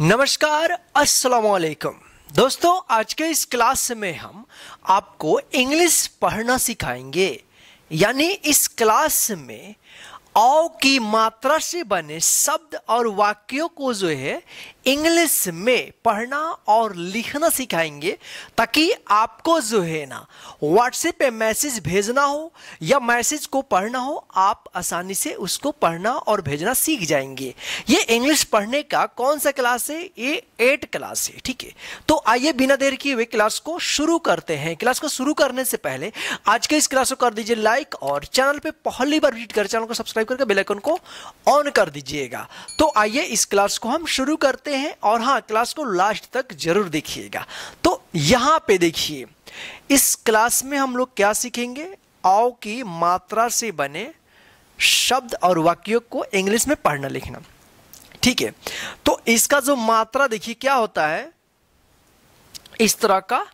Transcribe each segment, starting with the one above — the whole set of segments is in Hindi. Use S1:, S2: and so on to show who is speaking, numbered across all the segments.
S1: नमस्कार अस्सलाम वालेकुम दोस्तों आज के इस क्लास में हम आपको इंग्लिश पढ़ना सिखाएंगे यानी इस क्लास में औ की मात्रा से बने शब्द और वाक्यों को जो है इंग्लिश में पढ़ना और लिखना सिखाएंगे ताकि आपको जो है ना व्हाट्सएप पे मैसेज भेजना हो या मैसेज को पढ़ना हो आप आसानी से उसको पढ़ना और भेजना सीख जाएंगे ये इंग्लिश पढ़ने का कौन सा क्लास है ये एट क्लास है ठीक है तो आइए बिना देर की हुए क्लास को शुरू करते हैं क्लास को शुरू करने से पहले आज के इस क्लास को कर दीजिए लाइक और चैनल पर पहली बार विजिट कर चैनल को सब्सक्राइब करके बेलाइकन को ऑन कर दीजिएगा तो आइए इस क्लास को हम शुरू करते वाले हैं और हाँ क्लास को लास्ट तक जरूर देखिएगा तो यहाँ पे देखिए इस क्लास में हम लोग क्या सीखेंगे आओ की मात्रा से बने शब्द और वाक्यों को इंग्लिश में पढ़ना लिखना ठीक है तो इसका जो मात्रा देखिए क्या होता है इस तरह का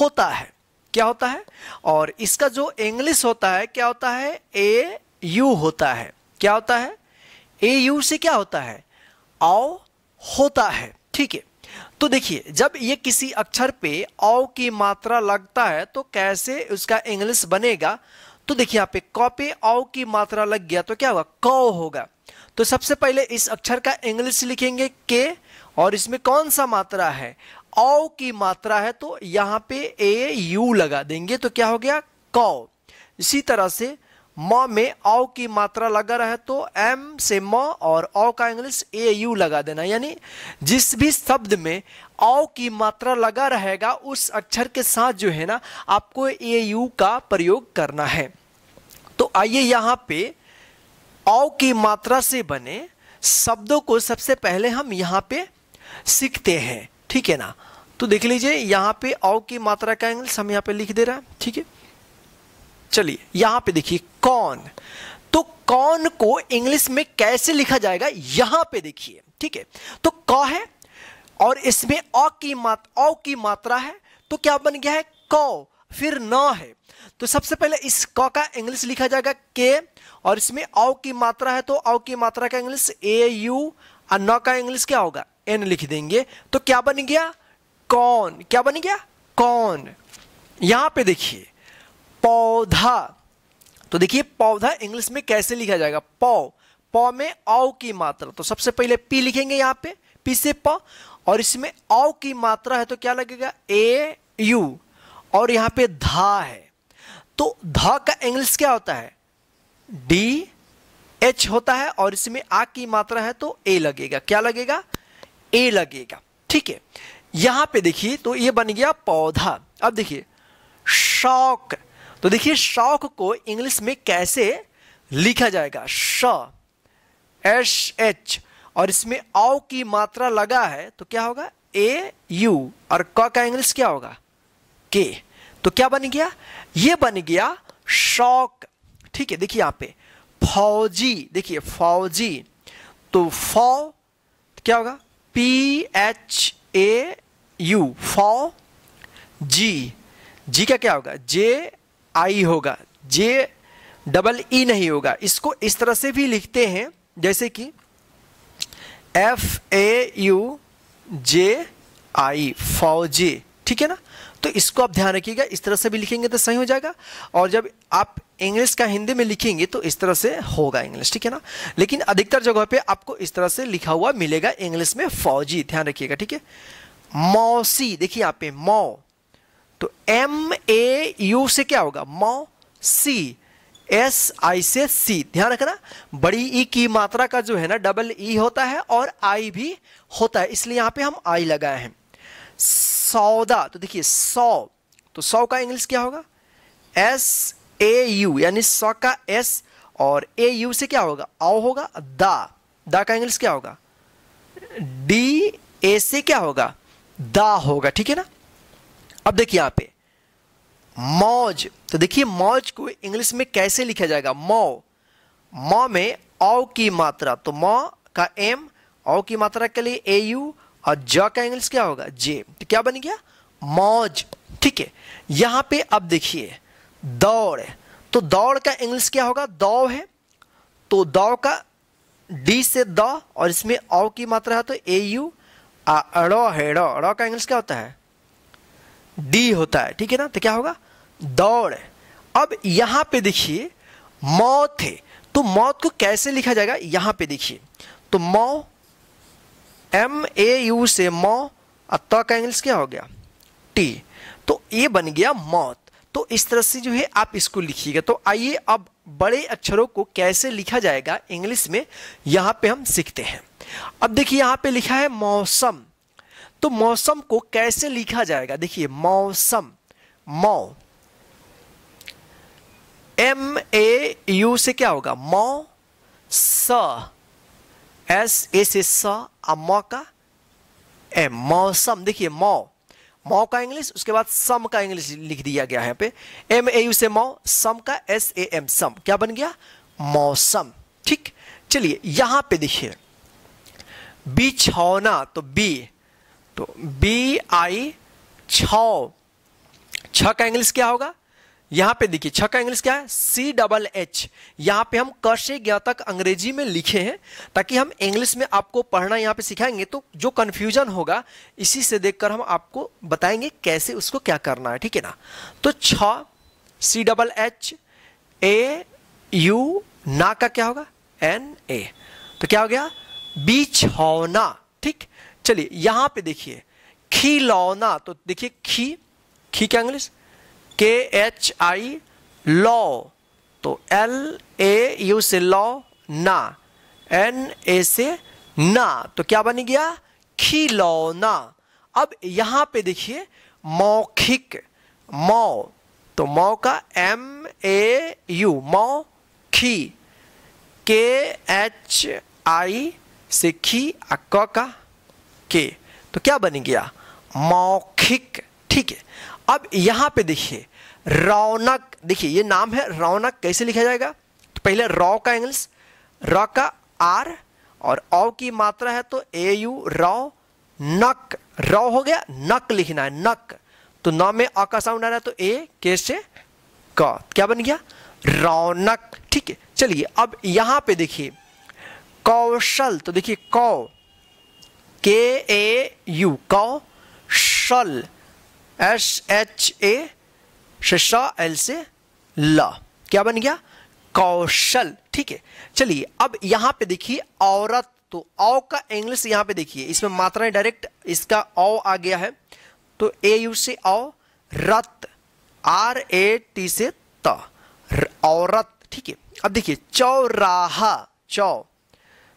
S1: होता है क्या होता है और इसका जो इंग्लिश होता है क्या होता है ए यू होता है क्या होता है ए यू से क्या होता है आओ होता है ठीक है तो देखिए जब ये किसी अक्षर पे औ की मात्रा लगता है तो कैसे उसका इंग्लिश बनेगा तो देखिए यहाँ पे कॉपी औ की मात्रा लग गया तो क्या होगा क होगा तो सबसे पहले इस अक्षर का इंग्लिश लिखेंगे के और इसमें कौन सा मात्रा है औ की मात्रा है तो यहाँ पे ए यू लगा देंगे तो क्या हो गया कौ इसी तरह से म में औ की मात्रा लगा रहा है तो एम से म और औ का इंग्लिश ए यू लगा देना यानी जिस भी शब्द में औ की मात्रा लगा रहेगा उस अक्षर के साथ जो है ना आपको ए यू का प्रयोग करना है तो आइए यहाँ पे औ की मात्रा से बने शब्दों को सबसे पहले हम यहाँ पे सीखते हैं ठीक है ना तो देख लीजिए यहाँ पे औ की मात्रा का इंग्लिश हम यहाँ पे लिख दे रहा है ठीक है चलिए यहां पे देखिए कौन तो कौन को इंग्लिश में कैसे लिखा जाएगा यहां पे देखिए ठीक है तो क है और इसमें अ की मात अ की मात्रा है तो क्या बन गया है क फिर न है तो सबसे पहले इस क का इंग्लिश लिखा जाएगा के और इसमें औ की मात्रा है तो औ की मात्रा का इंग्लिश ए यू और न का इंग्लिश क्या होगा एन लिख देंगे तो क्या बन गया कौन क्या बन गया कौन यहां पे देखिए पौधा तो देखिए पौधा इंग्लिश में कैसे लिखा जाएगा पौ पौ में औ की मात्रा तो सबसे पहले पी लिखेंगे यहां पे पी से प और इसमें औ की मात्रा है तो क्या लगेगा ए यू और यहां पे धा है तो धा का इंग्लिश क्या होता है डी एच होता है और इसमें आ की मात्रा है तो ए लगेगा क्या लगेगा ए लगेगा ठीक है यहां पे देखिए तो ये बन गया पौधा अब देखिए शौक तो देखिए शौक को इंग्लिश में कैसे लिखा जाएगा श एस एच और इसमें औ की मात्रा लगा है तो क्या होगा ए यू और क का इंग्लिश क्या होगा के तो क्या बन गया ये बन गया शौक ठीक है देखिए यहां पे फौजी देखिए फौजी तो फौ क्या होगा पी एच ए यू फौ जी जी का क्या होगा जे आई होगा जे डबल ई e नहीं होगा इसको इस तरह से भी लिखते हैं जैसे कि एफ ए यू जे आई फौजी ठीक है ना तो इसको आप ध्यान रखिएगा इस तरह से भी लिखेंगे तो सही हो जाएगा और जब आप इंग्लिश का हिंदी में लिखेंगे तो इस तरह से होगा इंग्लिश ठीक है ना लेकिन अधिकतर जगह पे आपको इस तरह से लिखा हुआ मिलेगा इंग्लिश में फौजी ध्यान रखिएगा ठीक है मौसी देखिए यहाँ पे मौ तो एम ए यू से क्या होगा मौ सी एस आई से सी ध्यान रखना बड़ी ई e की मात्रा का जो है ना डबल ई e होता है और आई भी होता है इसलिए यहां पे हम आई लगाए हैं सौदा तो देखिए सौ तो सौ का इंग्लिश क्या होगा एस ए यू यानी सौ का एस और ए यू से क्या होगा आओ होगा दा दा का इंग्लिश क्या होगा डी ए से क्या होगा दा होगा ठीक है ना अब देखिए यहां पे मौज तो देखिए मौज को इंग्लिश में कैसे लिखा जाएगा मौ मौ में औ की मात्रा तो मौ का एम औ की मात्रा के लिए ए यू और ज का इंग्लिश क्या होगा जे तो क्या बन गया मौज ठीक है यहां पे अब देखिए दौड़ तो दौड़ का इंग्लिश क्या होगा दौ है तो दौ का डी से द और इसमें औ की मात्रा है तो ए यू अड़ो है अड़ो का इंग्लिश क्या होता है डी होता है ठीक है ना तो क्या होगा दौड़ अब यहां पे देखिए मौत है तो मौत को कैसे लिखा जाएगा यहाँ पे देखिए तो मौ एम ए यू से मौ और का एंगल्स क्या हो गया टी तो ये बन गया मौत तो इस तरह से जो है आप इसको लिखिएगा तो आइए अब बड़े अक्षरों को कैसे लिखा जाएगा इंग्लिश में यहां पे हम सीखते हैं अब देखिए यहाँ पे लिखा है मौसम तो मौसम को कैसे लिखा जाएगा देखिए मौसम मौ एम ए यू से क्या होगा मौ स एस ए से स अब मौ का एम मौसम देखिए मौ मौ का इंग्लिश उसके बाद सम का इंग्लिश लिख दिया गया है पे एम ए यू से मौ सम का एस ए एम सम क्या बन गया मौसम ठीक चलिए यहां पे देखिए बिछौना तो बी तो बी आई छ छ का इंग्लिश क्या होगा यहां पे देखिए छ का इंग्लिश क्या है सी डबल एच यहां पे हम क से ज्ञातक अंग्रेजी में लिखे हैं ताकि हम इंग्लिश में आपको पढ़ना यहां पे सिखाएंगे तो जो कन्फ्यूजन होगा इसी से देखकर हम आपको बताएंगे कैसे उसको क्या करना है ठीक है ना तो छ C double H A U ना का क्या होगा एन ए तो क्या हो गया बी छना ठीक चलिए यहां पे देखिए खिलौना तो देखिए खी खी क्या इंग्लिश के एच आई लॉ तो एल ए यू से लॉ ना एन ए से ना तो क्या बन गया खिलौना अब यहां पे देखिए मौखिक मौ तो मौ का एम ए यू मौ खी के एच आई से खी अ का के तो क्या बन गया मौखिक ठीक है अब यहां पे देखिए रौनक देखिए ये नाम है रौनक कैसे लिखा जाएगा तो पहले रौ का इंग्लिश र का आर और औ की मात्रा है तो ए यू रौ नक रौ हो गया नक लिखना है नक तो न में अ का साउंड आ रहा है तो ए के से क क्या बन गया रौनक ठीक है चलिए अब यहां पे देखिए कौशल तो देखिए कौ के ए यू कौ शल एस एच ए से श एल से ल क्या बन गया कौशल ठीक है चलिए अब यहां पे देखिए औरत तो औ का इंग्लिश यहां पे देखिए इसमें मात्रा डायरेक्ट इसका औ आ गया है तो ए यू से औ रत आर ए टी से त औरत ठीक है अब देखिए चौराहा चौ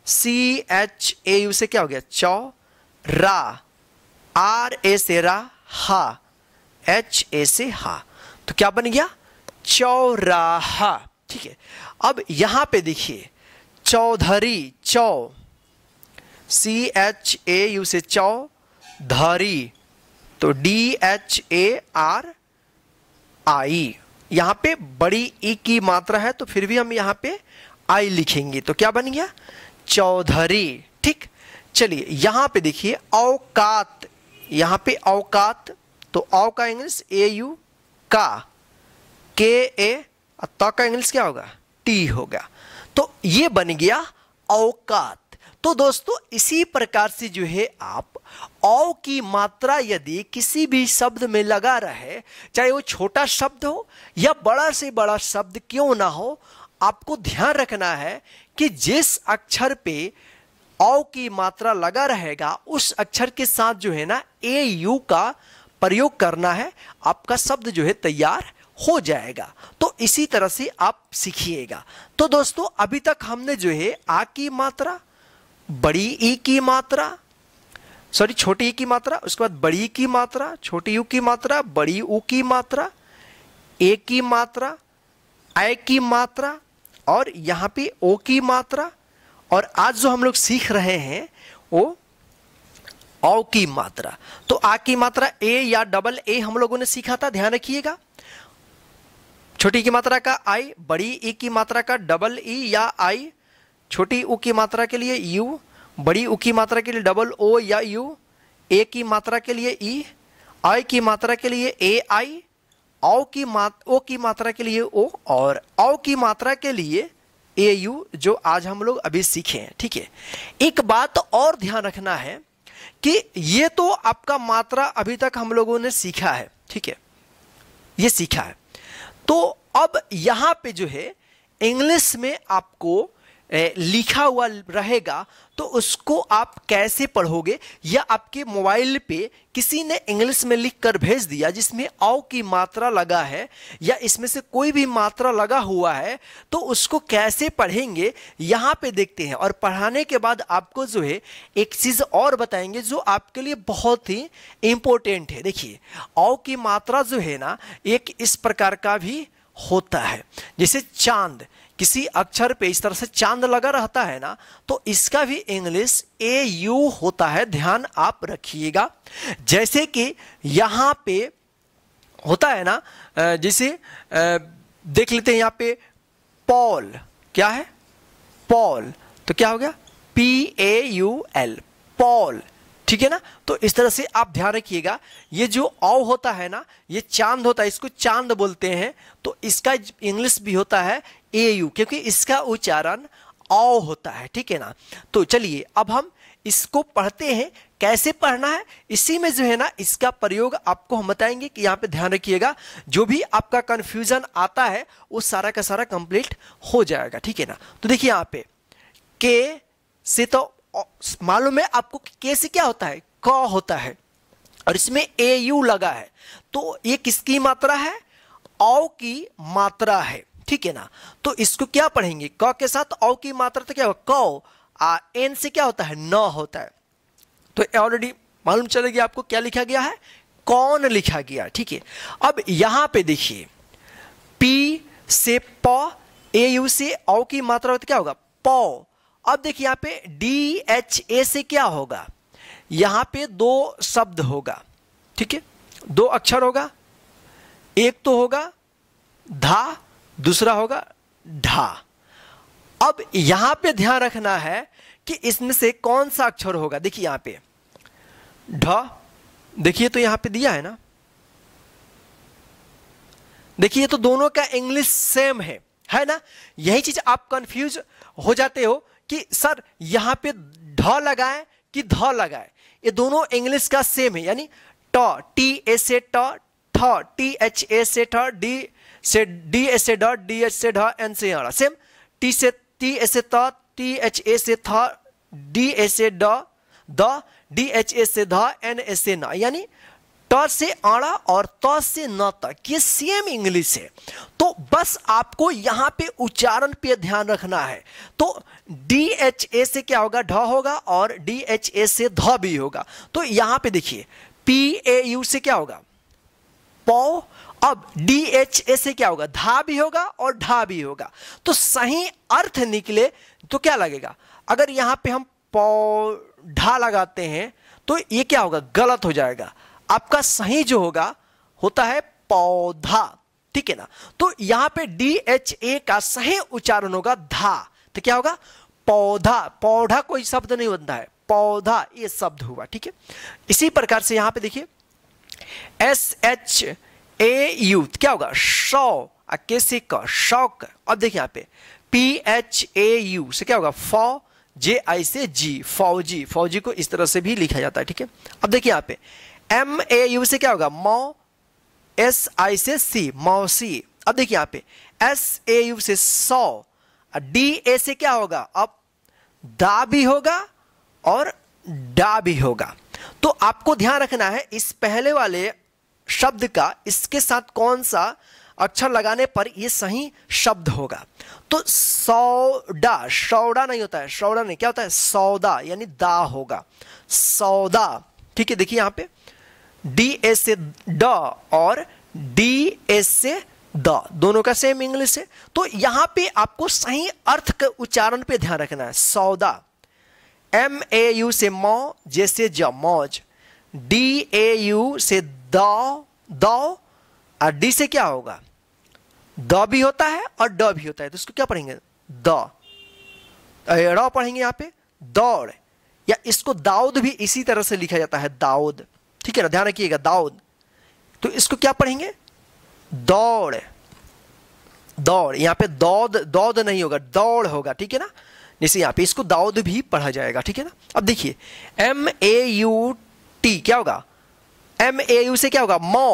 S1: सी एच ए यू से क्या हो गया चौ रा आर ए से रा हा एच ए से हा तो क्या बन गया चौराहा ठीक है अब यहां पे देखिए चौधरी चौ सी एच ए यू से चौ धरी तो D H A R I यहां पे बड़ी ई e की मात्रा है तो फिर भी हम यहां पे आई लिखेंगे तो क्या बन गया चौधरी ठीक चलिए यहां पे देखिए औकात यहां पे औकात तो औ का इंग्लिश ए यू का के ए त का इंग्लिश क्या होगा टी होगा तो ये बन गया औकात तो दोस्तों इसी प्रकार से जो है आप औ की मात्रा यदि किसी भी शब्द में लगा रहे चाहे वो छोटा शब्द हो या बड़ा से बड़ा शब्द क्यों ना हो आपको ध्यान रखना है कि जिस अक्षर पे औ की मात्रा लगा रहेगा उस अक्षर के साथ जो है ना ए यू का प्रयोग करना है आपका शब्द जो है तैयार हो जाएगा तो इसी तरह से आप सीखिएगा तो दोस्तों अभी तक हमने जो है आ की मात्रा बड़ी ई की मात्रा सॉरी छोटी ई की मात्रा उसके बाद बड़ी की मात्रा छोटी यू की मात्रा बड़ी ऊ की मात्रा ए की मात्रा आय की मात्रा और यहाँ पे ओ की मात्रा और आज जो हम लोग सीख रहे हैं वो औ की मात्रा तो आ की मात्रा ए या डबल ए हम लोगों ने सीखा था ध्यान रखिएगा छोटी की मात्रा का आई बड़ी ई की मात्रा का डबल ई या आई छोटी ऊ की मात्रा के लिए यू बड़ी ऊ की मात्रा के लिए डबल ओ या यू ए की मात्रा के लिए ई आई की मात्रा के लिए ए आई औ की मात्र ओ की मात्रा के लिए ओ और औ की मात्रा के लिए ए यू जो आज हम लोग अभी सीखे हैं ठीक है एक बात और ध्यान रखना है कि ये तो आपका मात्रा अभी तक हम लोगों ने सीखा है ठीक है ये सीखा है तो अब यहां पे जो है इंग्लिश में आपको लिखा हुआ रहेगा तो उसको आप कैसे पढ़ोगे या आपके मोबाइल पे किसी ने इंग्लिश में लिख कर भेज दिया जिसमें औ की मात्रा लगा है या इसमें से कोई भी मात्रा लगा हुआ है तो उसको कैसे पढ़ेंगे यहाँ पे देखते हैं और पढ़ाने के बाद आपको जो है एक चीज़ और बताएंगे जो आपके लिए बहुत ही इम्पोर्टेंट है देखिए औ की मात्रा जो है ना एक इस प्रकार का भी होता है जैसे चांद किसी अक्षर पे इस तरह से चांद लगा रहता है ना तो इसका भी इंग्लिश ए यू होता है ध्यान आप रखिएगा जैसे कि यहाँ पे होता है ना जैसे देख लेते हैं यहां पे पॉल क्या है पॉल तो क्या हो गया P A U L Paul ठीक है ना तो इस तरह से आप ध्यान रखिएगा ये जो औ होता है ना ये चांद होता है इसको चांद बोलते हैं तो इसका इंग्लिश भी होता है ए यू क्योंकि इसका उच्चारण औ होता है ठीक है ना तो चलिए अब हम इसको पढ़ते हैं कैसे पढ़ना है इसी में जो है ना इसका प्रयोग आपको हम बताएंगे कि यहाँ पे ध्यान रखिएगा जो भी आपका कंफ्यूजन आता है वो सारा का सारा कंप्लीट हो जाएगा ठीक है ना तो देखिए यहाँ पे के से तो मालूम है आपको के से क्या होता है क होता है और इसमें ए यू लगा है तो ये किसकी मात्रा है औ की मात्रा है ठीक है ना तो इसको क्या पढ़ेंगे क के साथ औ की मात्रा तो क्या होगा आ एन से क्या होता है न होता है तो ऑलरेडी मालूम चलेगी आपको क्या लिखा गया है कौन लिखा गया ठीक है अब यहां पे देखिए पी से प ए यू से औ की मात्रा होती क्या होगा पौ अब देखिए यहां पे डी एच ए से क्या होगा यहां पे दो शब्द होगा ठीक है दो अक्षर होगा एक तो होगा धा दूसरा होगा ढा अब यहां पे ध्यान रखना है कि इसमें से कौन सा अक्षर होगा देखिए यहां पे ढ देखिए तो यहां पे दिया है ना देखिए तो दोनों का इंग्लिश सेम है है ना यही चीज आप कंफ्यूज हो जाते हो कि सर यहां पे ढ लगाए कि ध लगाए ये दोनों इंग्लिश का सेम है यानी ट टी ए से ट थ टी एच ए से ठ डी से डी एस ए डा डी एच से ढ एन से आड़ा सेम टी से T S A T H A से थ D S A D H A से ध एन एस से ना यानी ट से आड़ा और त से न तक ये सेम इंग्लिश है तो बस आपको यहाँ पे उच्चारण पे ध्यान रखना है तो डी एच ए से क्या होगा ढ होगा और डी एच ए से ध भी होगा तो यहाँ पे देखिए पी ए यू से क्या होगा पौ अब डी एच ए से क्या होगा धा भी होगा और ढा भी होगा तो सही अर्थ निकले तो क्या लगेगा अगर यहां पे हम पौधा लगाते हैं तो ये क्या होगा गलत हो जाएगा आपका सही जो होगा होता है पौधा ठीक है ना तो यहां पे डी एच ए का सही उच्चारण होगा धा तो क्या होगा पौधा पौधा कोई शब्द नहीं बनता है पौधा ये शब्द हुआ ठीक है इसी प्रकार से यहां पे देखिए एस एच ए यूथ क्या होगा शौ के से क शौक अब देखिए यहां पे पी एच ए यू से क्या होगा फौ जे आई से जी फौजी फौजी को इस तरह से भी लिखा जाता है ठीक है अब देखिए यहां पे एम ए यू से क्या होगा मौ एस आई से सी मौसी अब देखिए यहां पे एस ए यू से सौ डी ए से क्या होगा अब दा भी होगा और डा भी होगा तो आपको ध्यान रखना है इस पहले वाले शब्द का इसके साथ कौन सा अक्षर लगाने पर ये सही शब्द होगा तो सौडा सौडा नहीं होता है सौडा नहीं क्या होता है सौदा यानी दा होगा सौदा ठीक है देखिए यहां पे डी ए से ड और डी ए से द दोनों का सेम इंग्लिश है तो यहां पे आपको सही अर्थ के उच्चारण पे ध्यान रखना है सौदा एम ए यू से मौ जैसे ज मौज डी ए यू से दौ और डी से क्या होगा द भी होता है और ड भी होता है तो इसको क्या पढ़ेंगे द पढ़ेंगे यहां पे दौड़ या इसको दाऊद भी इसी तरह से लिखा जाता है दाऊद ठीक है ना ध्यान रखिएगा दाऊद तो इसको क्या पढ़ेंगे दौड़ दौड़ यहां पे दौद दौद नहीं होगा दौड़ होगा ठीक है ना जैसे यहां पे इसको दाऊद भी पढ़ा जाएगा ठीक है ना अब देखिए एम ए यू टी क्या होगा एम ए यू से क्या होगा मो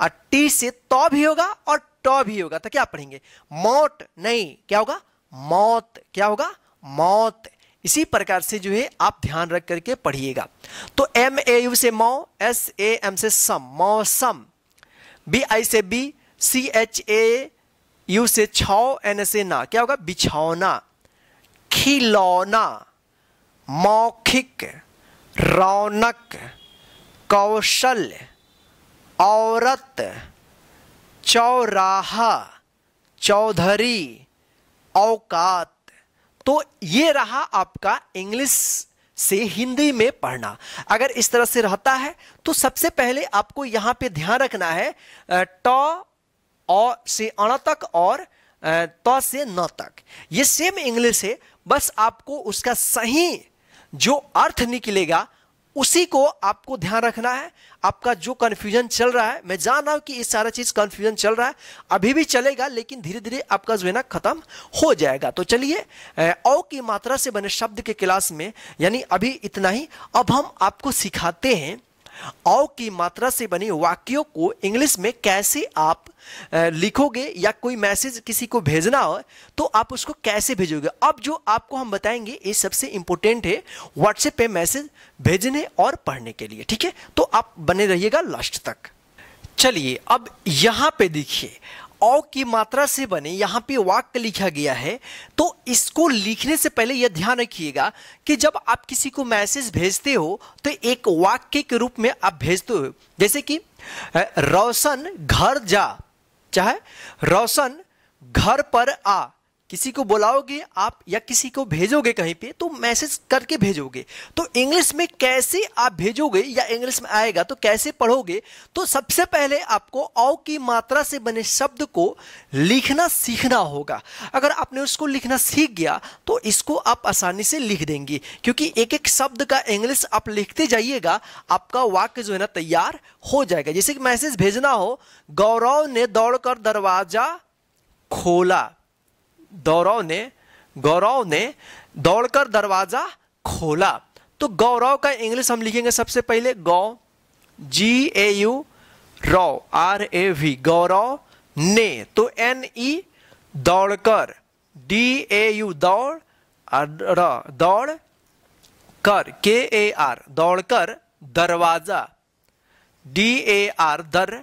S1: और टी से तो भी होगा और टॉ भी होगा तो क्या पढ़ेंगे मौत नहीं क्या होगा मौत क्या होगा मौत इसी प्रकार से जो है आप ध्यान रख करके पढ़िएगा तो एम ए यू से मौ एस ए एम से सम मौसम बी आई से B C H A U से छाओ एन से ना क्या होगा बिछौना खिलौना मौखिक रौनक कौशल औरत चौराहा चौधरी औकात तो ये रहा आपका इंग्लिश से हिंदी में पढ़ना अगर इस तरह से रहता है तो सबसे पहले आपको यहां पे ध्यान रखना है ट और से अण तक और त से न तक ये सेम इंग्लिश है बस आपको उसका सही जो अर्थ निकलेगा उसी को आपको ध्यान रखना है आपका जो कन्फ्यूजन चल रहा है मैं जान रहा हूं कि ये सारा चीज कन्फ्यूजन चल रहा है अभी भी चलेगा लेकिन धीरे धीरे आपका जो है ना खत्म हो जाएगा तो चलिए औ की मात्रा से बने शब्द के क्लास में यानी अभी इतना ही अब हम आपको सिखाते हैं औ की मात्रा से बने वाक्यों को इंग्लिश में कैसे आप लिखोगे या कोई मैसेज किसी को भेजना हो तो आप उसको कैसे भेजोगे अब जो आपको हम बताएंगे ये सबसे इंपॉर्टेंट है व्हाट्सएप पे मैसेज भेजने और पढ़ने के लिए ठीक है तो आप बने रहिएगा लास्ट तक चलिए अब यहां पे देखिए औ की मात्रा से बने यहाँ पे वाक्य लिखा गया है तो इसको लिखने से पहले यह ध्यान रखिएगा कि जब आप किसी को मैसेज भेजते हो तो एक वाक्य के रूप में आप भेजते हो जैसे कि रोशन घर जा चाहे रोशन घर पर आ किसी को बुलाओगे आप या किसी को भेजोगे कहीं पे तो मैसेज करके भेजोगे तो इंग्लिश में कैसे आप भेजोगे या इंग्लिश में आएगा तो कैसे पढ़ोगे तो सबसे पहले आपको औ की मात्रा से बने शब्द को लिखना सीखना होगा अगर आपने उसको लिखना सीख गया तो इसको आप आसानी से लिख देंगे क्योंकि एक एक शब्द का इंग्लिश आप लिखते जाइएगा आपका वाक्य जो है ना तैयार हो जाएगा जैसे कि मैसेज भेजना हो गौरव ने दौड़कर दरवाजा खोला दौरव ने गौरव ने दौड़कर दरवाज़ा खोला तो गौरव का इंग्लिश हम लिखेंगे सबसे पहले गौ जी ए यू रॉ आर ए वी गौरव ने तो एन ई e, दौड़कर डी ए यू दौड़ दौड़ कर के ए आर दौड़कर दरवाज़ा डी ए आर दर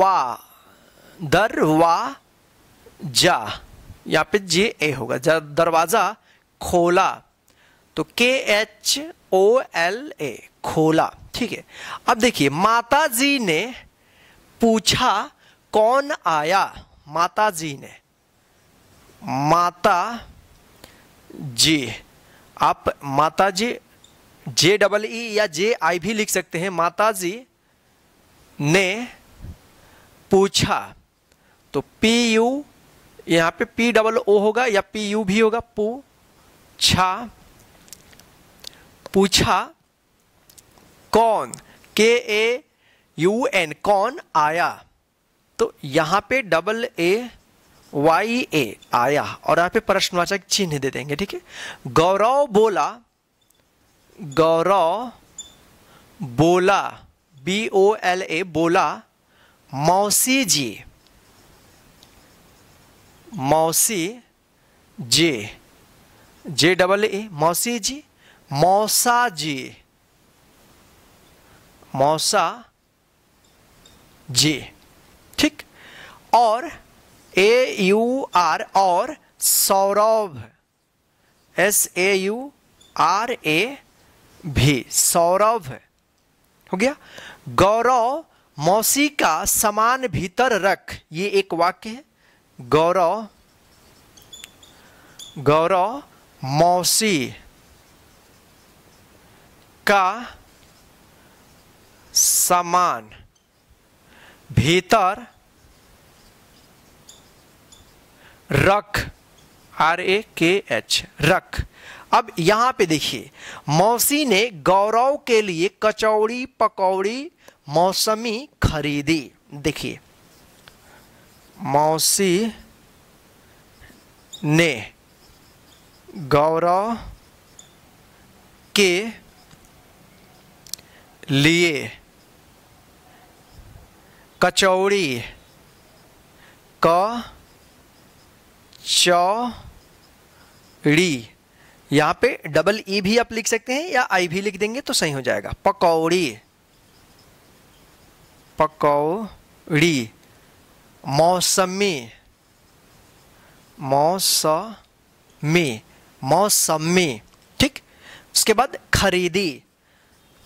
S1: वा दर वा जा यहाँ पे जे ए होगा दरवाजा खोला तो K H O L A खोला ठीक है अब देखिए माता जी ने पूछा कौन आया माता जी ने माता जी आप माता जी जे डबल ई या जे आई भी लिख सकते हैं माता जी ने पूछा तो पी यू यहाँ पे पी डबल ओ होगा या पी यू भी होगा पू छा पूछा कौन के ए यू एन कौन आया तो यहाँ पे डबल ए वाई ए आया और यहाँ पे प्रश्नवाचक चिन्ह दे देंगे ठीक है गौरव बोला गौरव बोला बी ओ एल ए बोला मौसी जी मौसी जे जे डबल ए मौसी जी मौसा जी मौसा जी ठीक और ए यू आर और Saurabh S A U R A भी सौरभ हो गया गौरव मौसी का समान भीतर रख ये एक वाक्य है गौरव गौरव मौसी का समान भीतर रख आर ए के एच रख अब यहां पे देखिए मौसी ने गौरव के लिए कचौड़ी पकौड़ी मौसमी खरीदी देखिए मौसी ने गौरव के लिए कचौड़ी क चौड़ी यहाँ पे डबल ई e भी आप लिख सकते हैं या आई भी लिख देंगे तो सही हो जाएगा पकौड़ी पकौड़ी मौसमी मौसमी मौसमी ठीक उसके बाद खरीदी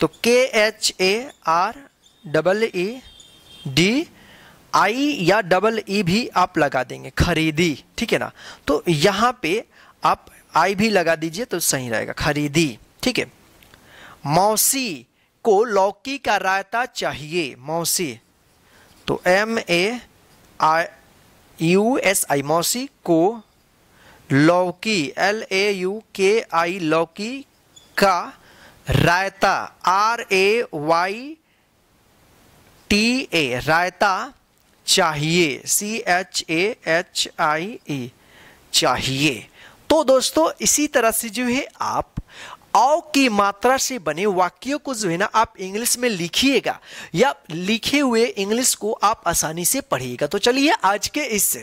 S1: तो K H A R double E D I या डबल ई e भी आप लगा देंगे खरीदी ठीक है ना तो यहां पे आप आई भी लगा दीजिए तो सही रहेगा खरीदी ठीक है मौसी को लौकी का रायता चाहिए मौसी तो M A U S I मौसी को लौकी एल ए यू के आई लौकी का रायता R A Y T A रायता चाहिए C H A H I ई चाहिए तो दोस्तों इसी तरह से जो है आप आओ की मात्रा से बने वाक्यों को जो है ना आप इंग्लिश में लिखिएगा या लिखे हुए इंग्लिश को आप आसानी से पढ़िएगा तो चलिए आज के इस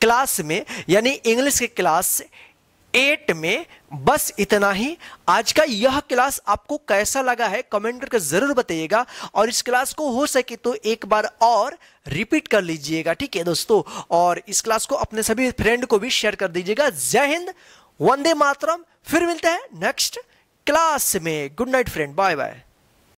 S1: क्लास में यानी इंग्लिश के क्लास एट में बस इतना ही आज का यह क्लास आपको कैसा लगा है कमेंट करके ज़रूर बताइएगा और इस क्लास को हो सके तो एक बार और रिपीट कर लीजिएगा ठीक है दोस्तों और इस क्लास को अपने सभी फ्रेंड को भी शेयर कर दीजिएगा जय हिंद वंदे मातरम फिर मिलते हैं नेक्स्ट क्लास में good night friend bye bye